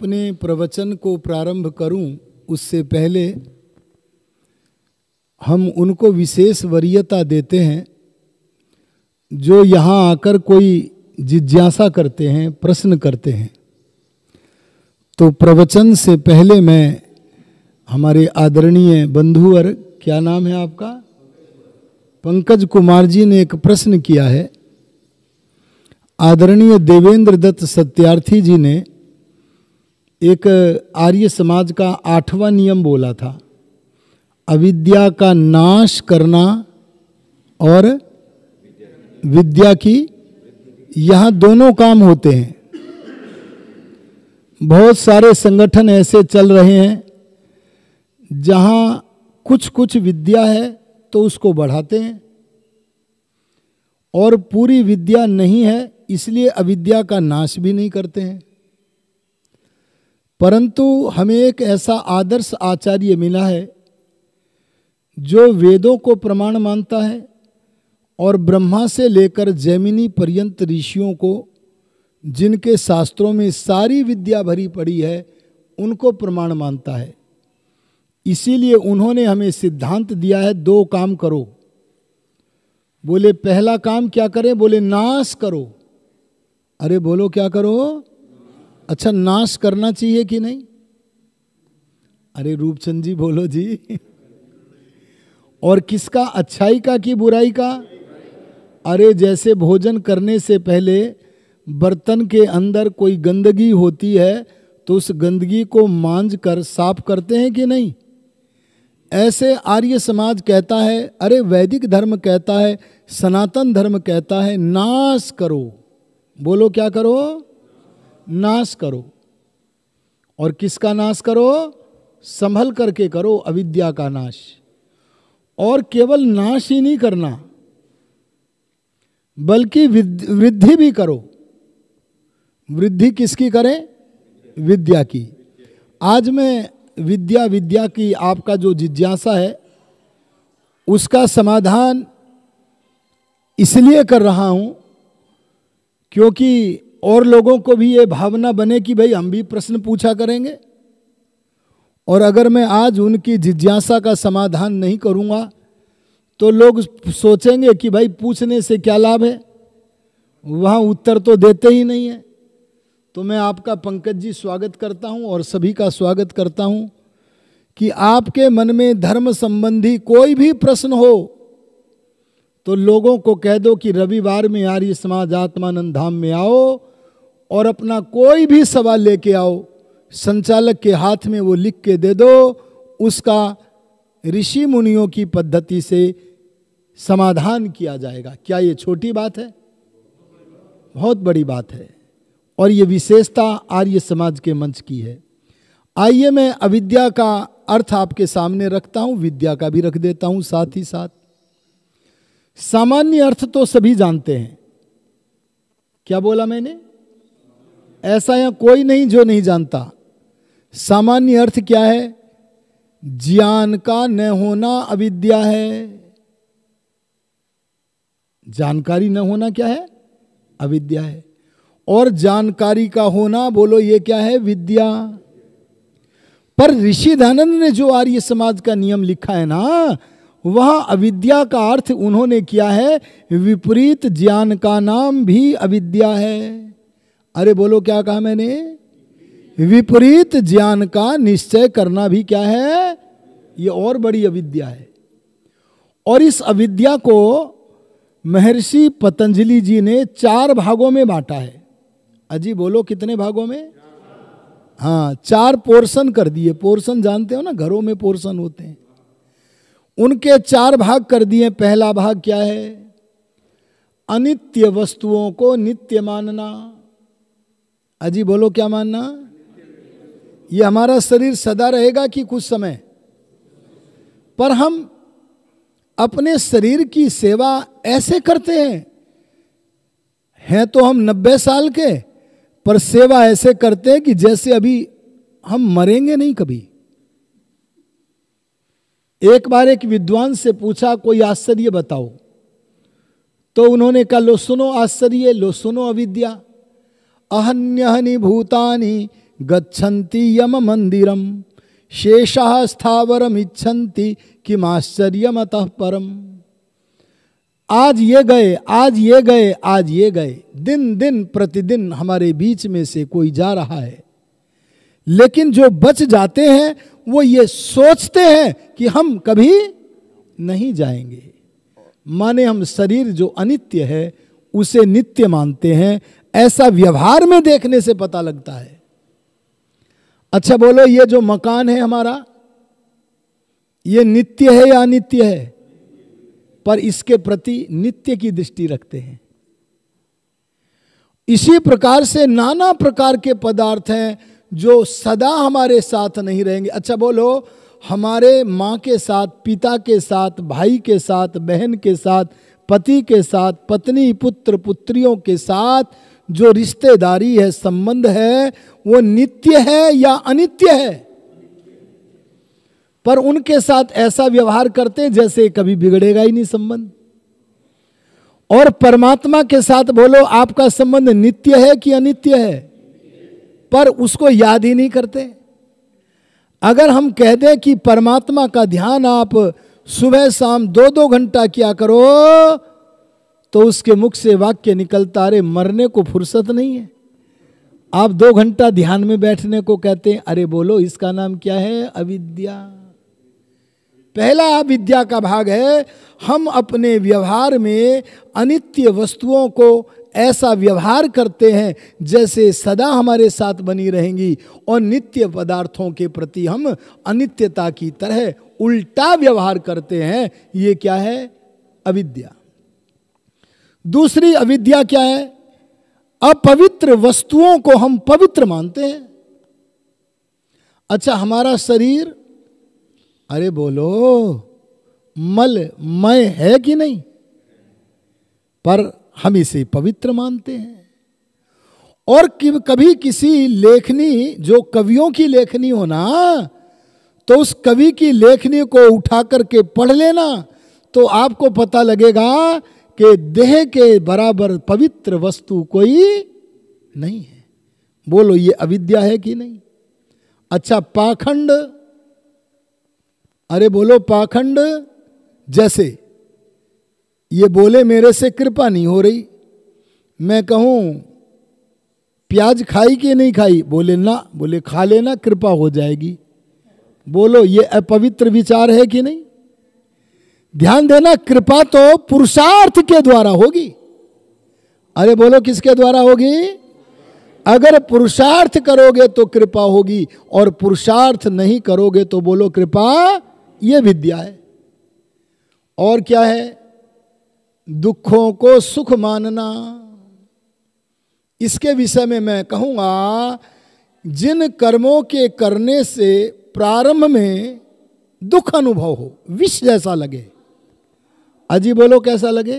अपने प्रवचन को प्रारंभ करूं उससे पहले हम उनको विशेष वरीयता देते हैं जो यहाँ आकर कोई जिज्ञासा करते हैं प्रश्न करते हैं तो प्रवचन से पहले मैं हमारे आदरणीय बंधुवर क्या नाम है आपका पंकज कुमार जी ने एक प्रश्न किया है आदरणीय देवेंद्र दत्त सत्यार्थी जी ने एक आर्य समाज का आठवां नियम बोला था अविद्या का नाश करना और विद्या की यहाँ दोनों काम होते हैं बहुत सारे संगठन ऐसे चल रहे हैं जहाँ कुछ कुछ विद्या है तो उसको बढ़ाते हैं और पूरी विद्या नहीं है इसलिए अविद्या का नाश भी नहीं करते हैं परंतु हमें एक ऐसा आदर्श आचार्य मिला है जो वेदों को प्रमाण मानता है और ब्रह्मा से लेकर जैमिनी पर्यंत ऋषियों को जिनके शास्त्रों में सारी विद्या भरी पड़ी है उनको प्रमाण मानता है इसीलिए उन्होंने हमें सिद्धांत दिया है दो काम करो बोले पहला काम क्या करें बोले नाश करो अरे बोलो क्या करो अच्छा नाश करना चाहिए कि नहीं अरे रूपचंद जी बोलो जी और किसका अच्छाई का कि बुराई का अरे जैसे भोजन करने से पहले बर्तन के अंदर कोई गंदगी होती है तो उस गंदगी को मांझ कर साफ करते हैं कि नहीं ऐसे आर्य समाज कहता है अरे वैदिक धर्म कहता है सनातन धर्म कहता है नाश करो बोलो क्या करो नाश करो और किसका नाश करो संभल करके करो अविद्या का नाश और केवल नाश ही नहीं करना बल्कि वृद्धि भी करो वृद्धि किसकी करें विद्या की आज मैं विद्या विद्या की आपका जो जिज्ञासा है उसका समाधान इसलिए कर रहा हूँ क्योंकि और लोगों को भी ये भावना बने कि भाई हम भी प्रश्न पूछा करेंगे और अगर मैं आज उनकी जिज्ञासा का समाधान नहीं करूँगा तो लोग सोचेंगे कि भाई पूछने से क्या लाभ है वहाँ उत्तर तो देते ही नहीं है तो मैं आपका पंकज जी स्वागत करता हूँ और सभी का स्वागत करता हूँ कि आपके मन में धर्म संबंधी कोई भी प्रश्न हो तो लोगों को कह दो कि रविवार में आर्य समाज आत्मानंद धाम में आओ और अपना कोई भी सवाल लेके आओ संचालक के हाथ में वो लिख के दे दो उसका ऋषि मुनियों की पद्धति से समाधान किया जाएगा क्या ये छोटी बात है बहुत बड़ी बात है और ये विशेषता आर्य समाज के मंच की है आइए मैं अविद्या का अर्थ आपके सामने रखता हूं विद्या का भी रख देता हूं साथ ही साथ सामान्य अर्थ तो सभी जानते हैं क्या बोला मैंने ऐसा यहाँ कोई नहीं जो नहीं जानता सामान्य अर्थ क्या है ज्ञान का न होना अविद्या है जानकारी न होना क्या है अविद्या है और जानकारी का होना बोलो ये क्या है विद्या पर ऋषिधानंद ने जो आर्य समाज का नियम लिखा है ना वह अविद्या का अर्थ उन्होंने किया है विपरीत ज्ञान का नाम भी अविद्या है अरे बोलो क्या कहा मैंने विपरीत ज्ञान का निश्चय करना भी क्या है ये और बड़ी अविद्या है और इस अविद्या को महर्षि पतंजलि जी ने चार भागों में बांटा है अजी बोलो कितने भागों में हाँ चार पोर्शन कर दिए पोर्शन जानते हो ना घरों में पोर्शन होते हैं उनके चार भाग कर दिए पहला भाग क्या है अनित्य वस्तुओं को नित्य मानना अजी बोलो क्या मानना ये हमारा शरीर सदा रहेगा कि कुछ समय पर हम अपने शरीर की सेवा ऐसे करते हैं हैं तो हम नब्बे साल के पर सेवा ऐसे करते हैं कि जैसे अभी हम मरेंगे नहीं कभी एक बार एक विद्वान से पूछा कोई आश्चर्य बताओ तो उन्होंने कहा लो सुनो आश्चर्य लो सुनो अविद्या अहन्यहनि भूतानि गच्छन्ति यम मंदिरम शेषः स्थावरम इच्छन्ति किम आश्चर्य परम आज ये गए आज ये गए आज ये गए दिन दिन प्रतिदिन हमारे बीच में से कोई जा रहा है लेकिन जो बच जाते हैं वो ये सोचते हैं कि हम कभी नहीं जाएंगे माने हम शरीर जो अनित्य है उसे नित्य मानते हैं ऐसा व्यवहार में देखने से पता लगता है अच्छा बोलो ये जो मकान है हमारा ये नित्य है या अनित्य है पर इसके प्रति नित्य की दृष्टि रखते हैं इसी प्रकार से नाना प्रकार के पदार्थ हैं जो सदा हमारे साथ नहीं रहेंगे अच्छा बोलो हमारे माँ के साथ पिता के साथ भाई के साथ बहन के साथ पति के साथ पत्नी पुत्र पुत्रियों के साथ जो रिश्तेदारी है संबंध है वो नित्य है या अनित्य है पर उनके साथ ऐसा व्यवहार करते हैं जैसे कभी बिगड़ेगा ही नहीं संबंध और परमात्मा के साथ बोलो आपका संबंध नित्य है कि अनित्य है पर उसको याद ही नहीं करते अगर हम कह दें कि परमात्मा का ध्यान आप सुबह शाम दो दो घंटा किया करो तो उसके मुख से वाक्य निकलता अरे मरने को फुर्सत नहीं है आप दो घंटा ध्यान में बैठने को कहते हैं अरे बोलो इसका नाम क्या है अविद्या पहला अविद्या का भाग है हम अपने व्यवहार में अनित्य वस्तुओं को ऐसा व्यवहार करते हैं जैसे सदा हमारे साथ बनी रहेंगी और नित्य पदार्थों के प्रति हम अनित्यता की तरह उल्टा व्यवहार करते हैं ये क्या है अविद्या दूसरी अविद्या क्या है अपवित्र वस्तुओं को हम पवित्र मानते हैं अच्छा हमारा शरीर अरे बोलो मल मय है कि नहीं पर हम इसे पवित्र मानते हैं और कि कभी किसी लेखनी जो कवियों की लेखनी हो ना तो उस कवि की लेखनी को उठा करके पढ़ लेना तो आपको पता लगेगा के देह के बराबर पवित्र वस्तु कोई नहीं है बोलो ये अविद्या है कि नहीं अच्छा पाखंड अरे बोलो पाखंड जैसे ये बोले मेरे से कृपा नहीं हो रही मैं कहूं प्याज खाई कि नहीं खाई बोले ना बोले खा लेना कृपा हो जाएगी बोलो ये अपवित्र विचार है कि नहीं ध्यान देना कृपा तो पुरुषार्थ के द्वारा होगी अरे बोलो किसके द्वारा होगी अगर पुरुषार्थ करोगे तो कृपा होगी और पुरुषार्थ नहीं करोगे तो बोलो कृपा ये विद्या है और क्या है दुखों को सुख मानना इसके विषय में मैं कहूंगा जिन कर्मों के करने से प्रारंभ में दुख अनुभव हो विष जैसा लगे अजी बोलो कैसा लगे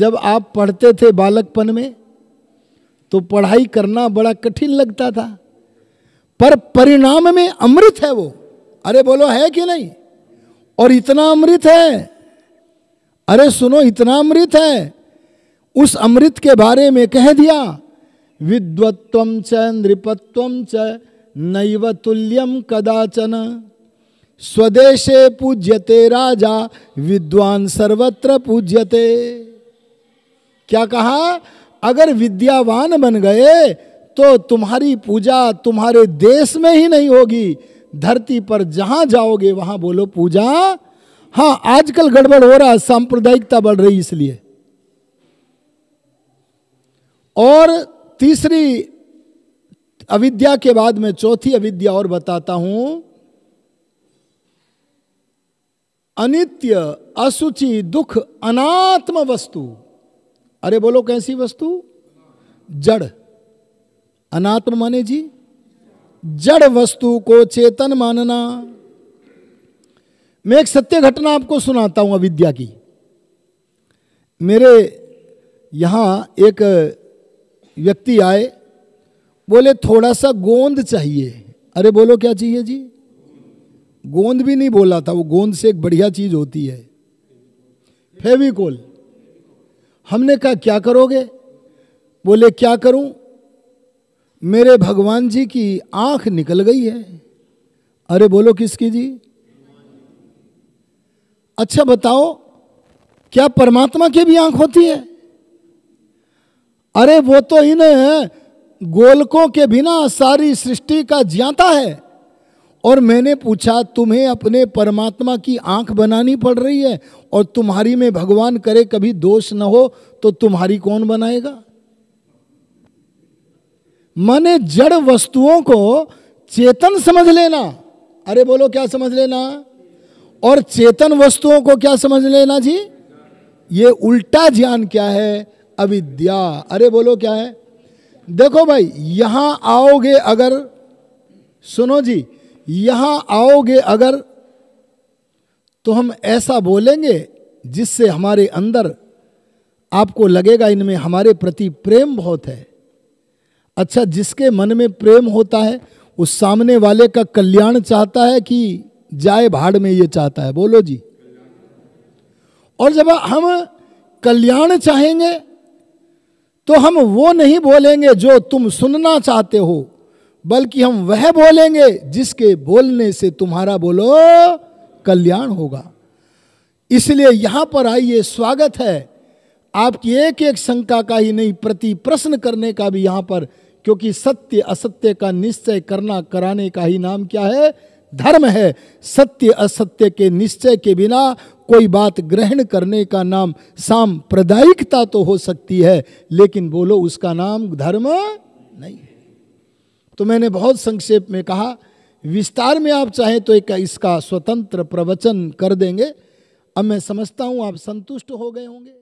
जब आप पढ़ते थे बालकपन में तो पढ़ाई करना बड़ा कठिन लगता था पर परिणाम में अमृत है वो अरे बोलो है कि नहीं और इतना अमृत है अरे सुनो इतना अमृत है उस अमृत के बारे में कह दिया विद्वत्व च नृपत्व च नैव तुल्यम कदाचन स्वदेशे पूज्यते राजा विद्वान सर्वत्र पूज्यते क्या कहा अगर विद्यावान बन गए तो तुम्हारी पूजा तुम्हारे देश में ही नहीं होगी धरती पर जहां जाओगे वहां बोलो पूजा हां आजकल गड़बड़ हो रहा है सांप्रदायिकता बढ़ रही इसलिए और तीसरी अविद्या के बाद में चौथी अविद्या और बताता हूं अनित्य असुचि दुख अनात्म वस्तु अरे बोलो कैसी वस्तु जड़ अनात्म माने जी जड़ वस्तु को चेतन मानना मैं एक सत्य घटना आपको सुनाता हूं अविद्या की मेरे यहां एक व्यक्ति आए बोले थोड़ा सा गोंद चाहिए अरे बोलो क्या चाहिए जी गोंद भी नहीं बोला था वो गोंद से एक बढ़िया चीज़ होती है फेविकोल हमने कहा क्या करोगे बोले क्या करूं मेरे भगवान जी की आंख निकल गई है अरे बोलो किसकी जी अच्छा बताओ क्या परमात्मा की भी आंख होती है अरे वो तो इन गोलकों के बिना सारी सृष्टि का ज्ञाता है और मैंने पूछा तुम्हें अपने परमात्मा की आंख बनानी पड़ रही है और तुम्हारी में भगवान करे कभी दोष न हो तो तुम्हारी कौन बनाएगा मैंने जड़ वस्तुओं को चेतन समझ लेना अरे बोलो क्या समझ लेना और चेतन वस्तुओं को क्या समझ लेना जी ये उल्टा ज्ञान क्या है अविद्या अरे बोलो क्या है देखो भाई यहां आओगे अगर सुनो जी यहाँ आओगे अगर तो हम ऐसा बोलेंगे जिससे हमारे अंदर आपको लगेगा इनमें हमारे प्रति प्रेम बहुत है अच्छा जिसके मन में प्रेम होता है उस सामने वाले का कल्याण चाहता है कि जाए भाड़ में ये चाहता है बोलो जी और जब हम कल्याण चाहेंगे तो हम वो नहीं बोलेंगे जो तुम सुनना चाहते हो बल्कि हम वह बोलेंगे जिसके बोलने से तुम्हारा बोलो कल्याण होगा इसलिए यहां पर आइए स्वागत है आपकी एक एक शंका का ही नहीं प्रति प्रश्न करने का भी यहां पर क्योंकि सत्य असत्य का निश्चय करना कराने का ही नाम क्या है धर्म है सत्य असत्य के निश्चय के बिना कोई बात ग्रहण करने का नाम सांप्रदायिकता तो हो सकती है लेकिन बोलो उसका नाम धर्म नहीं है तो मैंने बहुत संक्षेप में कहा विस्तार में आप चाहें तो एक इसका स्वतंत्र प्रवचन कर देंगे अब मैं समझता हूँ आप संतुष्ट हो गए होंगे